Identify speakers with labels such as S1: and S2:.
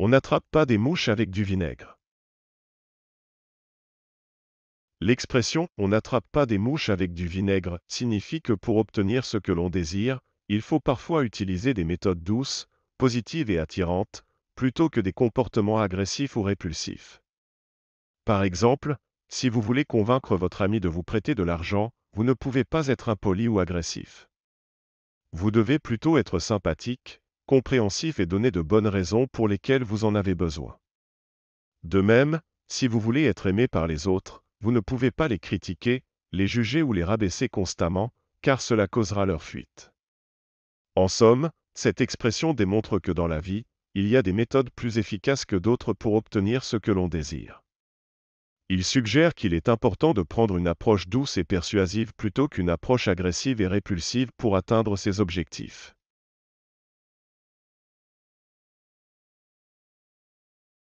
S1: On n'attrape pas des mouches avec du vinaigre. L'expression on n'attrape pas des mouches avec du vinaigre signifie que pour obtenir ce que l'on désire, il faut parfois utiliser des méthodes douces, positives et attirantes, plutôt que des comportements agressifs ou répulsifs. Par exemple, si vous voulez convaincre votre ami de vous prêter de l'argent, vous ne pouvez pas être impoli ou agressif. Vous devez plutôt être sympathique, compréhensif et donner de bonnes raisons pour lesquelles vous en avez besoin. De même, si vous voulez être aimé par les autres, vous ne pouvez pas les critiquer, les juger ou les rabaisser constamment, car cela causera leur fuite. En somme, cette expression démontre que dans la vie, il y a des méthodes plus efficaces que d'autres pour obtenir ce que l'on désire. Il suggère qu'il est important de prendre une approche douce et persuasive plutôt qu'une approche agressive et répulsive pour atteindre ses objectifs.